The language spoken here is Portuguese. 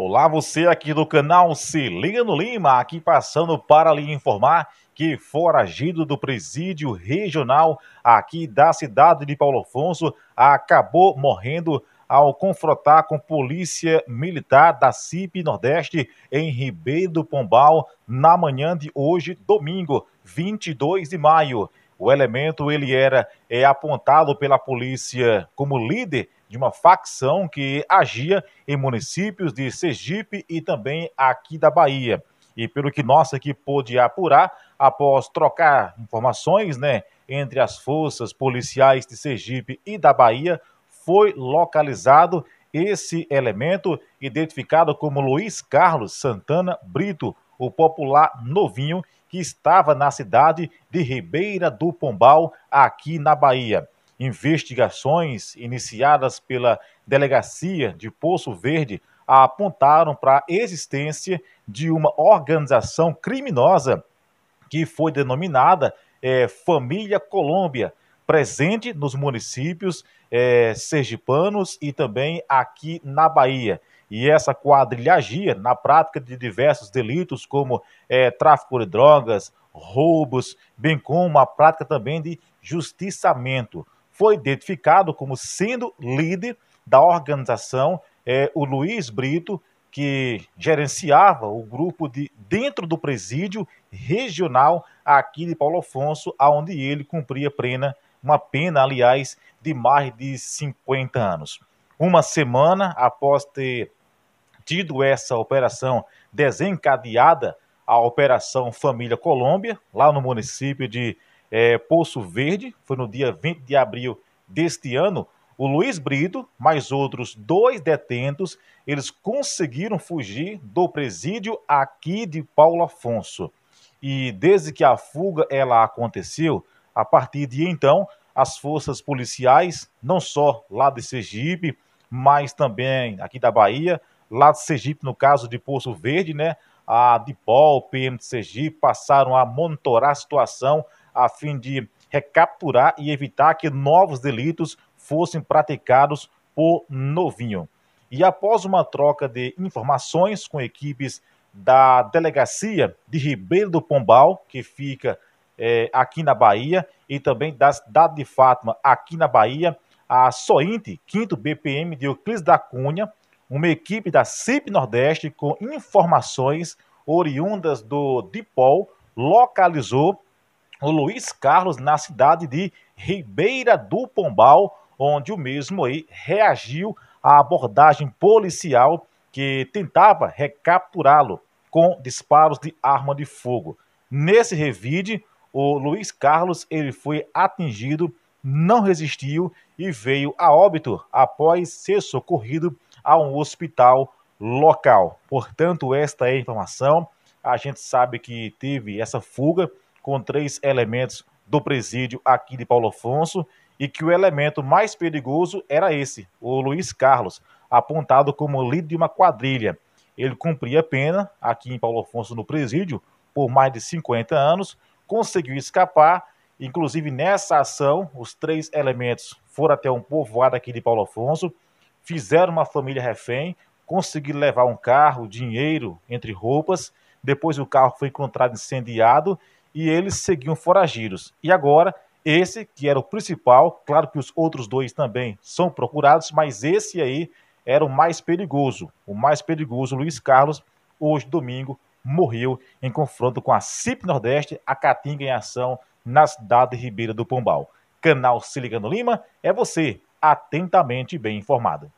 Olá, você aqui do canal no Lima, aqui passando para lhe informar que foragido do presídio regional aqui da cidade de Paulo Afonso acabou morrendo ao confrontar com polícia militar da CIP Nordeste em Ribeiro do Pombal na manhã de hoje, domingo, 22 de maio. O elemento ele era é, apontado pela polícia como líder de uma facção que agia em municípios de Sergipe e também aqui da Bahia. E pelo que nossa aqui pôde apurar, após trocar informações né, entre as forças policiais de Sergipe e da Bahia, foi localizado esse elemento, identificado como Luiz Carlos Santana Brito, o popular novinho que estava na cidade de Ribeira do Pombal, aqui na Bahia. Investigações iniciadas pela Delegacia de Poço Verde apontaram para a existência de uma organização criminosa que foi denominada é, Família Colômbia, presente nos municípios é, sergipanos e também aqui na Bahia. E essa quadrilha agia na prática de diversos delitos, como é, tráfico de drogas, roubos, bem como a prática também de justiçamento foi identificado como sendo líder da organização é, o Luiz Brito, que gerenciava o grupo de dentro do presídio regional aqui de Paulo Afonso, aonde ele cumpria pena, uma pena, aliás, de mais de 50 anos. Uma semana após ter tido essa operação desencadeada, a Operação Família Colômbia, lá no município de é, Poço Verde, foi no dia 20 de abril deste ano, o Luiz Brito, mais outros dois detentos, eles conseguiram fugir do presídio aqui de Paulo Afonso. E desde que a fuga ela aconteceu, a partir de então, as forças policiais, não só lá de Sergipe, mas também aqui da Bahia, lá de Sergipe, no caso de Poço Verde, né? A DIPOL, PM de Sergipe, passaram a monitorar a situação a fim de recapturar e evitar que novos delitos fossem praticados por Novinho. E após uma troca de informações com equipes da delegacia de Ribeiro do Pombal, que fica é, aqui na Bahia, e também da cidade de Fátima, aqui na Bahia, a SOINTE, 5 BPM de Euclides da Cunha, uma equipe da CIP Nordeste com informações oriundas do DIPOL, localizou o Luiz Carlos na cidade de Ribeira do Pombal, onde o mesmo aí reagiu à abordagem policial que tentava recapturá-lo com disparos de arma de fogo. Nesse revide, o Luiz Carlos ele foi atingido, não resistiu e veio a óbito após ser socorrido a um hospital local. Portanto, esta é a informação. A gente sabe que teve essa fuga com três elementos do presídio aqui de Paulo Afonso e que o elemento mais perigoso era esse, o Luiz Carlos, apontado como líder de uma quadrilha. Ele cumpria pena aqui em Paulo Afonso no presídio por mais de 50 anos, conseguiu escapar. Inclusive, nessa ação, os três elementos foram até um povoado aqui de Paulo Afonso, fizeram uma família refém, conseguiram levar um carro, dinheiro, entre roupas. Depois, o carro foi encontrado incendiado e eles seguiam foragidos. E agora, esse que era o principal, claro que os outros dois também são procurados, mas esse aí era o mais perigoso. O mais perigoso, Luiz Carlos, hoje, domingo, morreu em confronto com a CIP Nordeste, a Caatinga em ação na cidade de Ribeira do Pombal. Canal Se Ligando Lima, é você, atentamente bem informado.